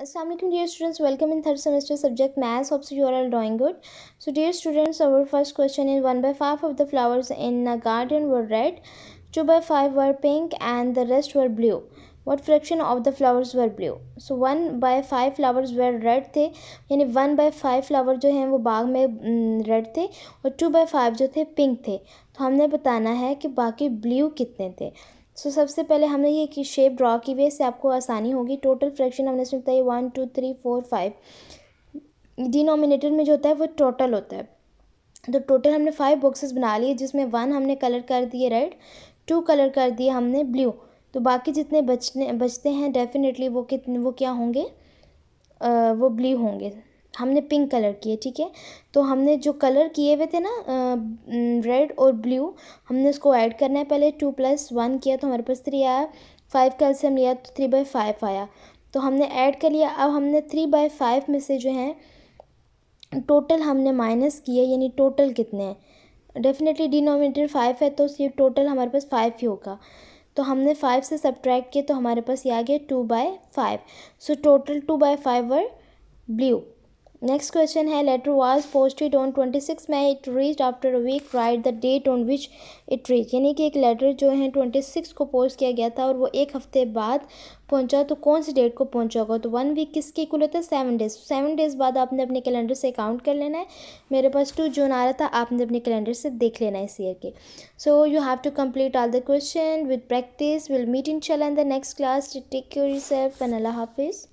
Aslam dear students welcome in third semester subject maths hope you are are doing good so dear students our first question is one by five of the flowers in the garden were red two by five were pink and the rest were blue what fraction of the flowers were blue so one by five flowers were red थे यानी one by five flower जो हैं वो बाग में red थे और to by five जो थे पिंक थे तो हमने बताना है कि बाकी ब्लू कितने थे सो so, सबसे पहले हमने ये की शेप ड्रॉ की हुई इससे आपको आसानी होगी टोटल फ्रैक्शन हमने इसमें बताई one two three four five denominator में जो होता है वो टोटल होता है तो टोटल हमने फाइव बॉक्सेस बना लिए जिसमें वन हमने कलर कर दिए रेड टू कलर कर दिए हमने ब्लू तो बाकी जितने बचने बचते हैं डेफिनेटली वो कितने वो क्या होंगे आ, वो ब्लू होंगे हमने पिंक कलर किए ठीक है तो हमने जो कलर किए हुए थे ना रेड और ब्लू हमने उसको ऐड करना है पहले टू प्लस वन किया तो हमारे पास थ्री आया फाइव से हम लिया तो थ्री बाई फाइव आया तो हमने ऐड कर लिया अब हमने थ्री बाई फाइव में से जो है टोटल हमने माइनस किए यानी टोटल कितने हैं डेफिनेटली डिनोमिनेटर फाइव है तो ये टोटल हमारे पास फाइव ही होगा तो हमने फाइव से सब्ट्रैक्ट किया तो हमारे पास ये आ गया two by five so total two by five were blue next question है letter was posted on twenty six May it reach after a week right the date on which it reach यानी कि एक letter जो है twenty six को post किया गया था और वो एक हफ्ते बाद पहुंचा तो कौन सी डेट को पहुंचा होगा तो वन वीक किसके इक्वल होता है सेवन डेज सेवन डेज बाद आपने अपने कैलेंडर से काउंट कर लेना है मेरे पास टू जून आ रहा था आपने अपने कैलेंडर से देख लेना है इस ईयर के so you have to complete all the question with practice will meet in चल in the next class take yourself and अल्लाह हाफिज़